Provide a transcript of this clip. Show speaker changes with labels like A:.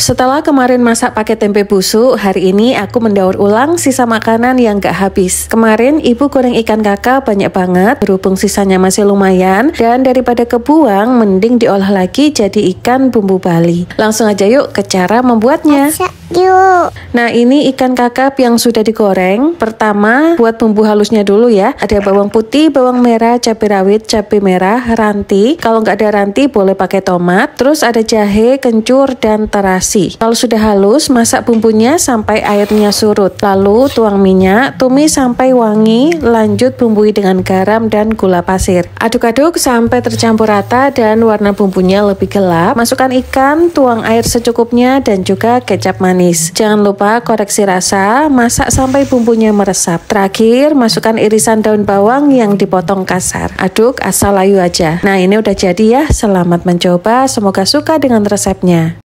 A: Setelah kemarin masak pakai tempe busuk, hari ini aku mendaur ulang sisa makanan yang gak habis. Kemarin ibu goreng ikan kakak banyak banget, berhubung sisanya masih lumayan, dan daripada kebuang, mending diolah lagi jadi ikan bumbu Bali. Langsung aja yuk ke cara membuatnya. Masak Yuk. Nah ini ikan kakap yang sudah digoreng Pertama buat bumbu halusnya dulu ya Ada bawang putih, bawang merah, cabai rawit, cabai merah, ranti Kalau nggak ada ranti boleh pakai tomat Terus ada jahe, kencur, dan terasi Kalau sudah halus masak bumbunya sampai airnya surut Lalu tuang minyak, tumis sampai wangi Lanjut bumbui dengan garam dan gula pasir Aduk-aduk sampai tercampur rata dan warna bumbunya lebih gelap Masukkan ikan, tuang air secukupnya dan juga kecap manis manis. Jangan lupa koreksi rasa, masak sampai bumbunya meresap. Terakhir, masukkan irisan daun bawang yang dipotong kasar. Aduk asal layu aja. Nah, ini udah jadi ya. Selamat mencoba, semoga suka dengan resepnya.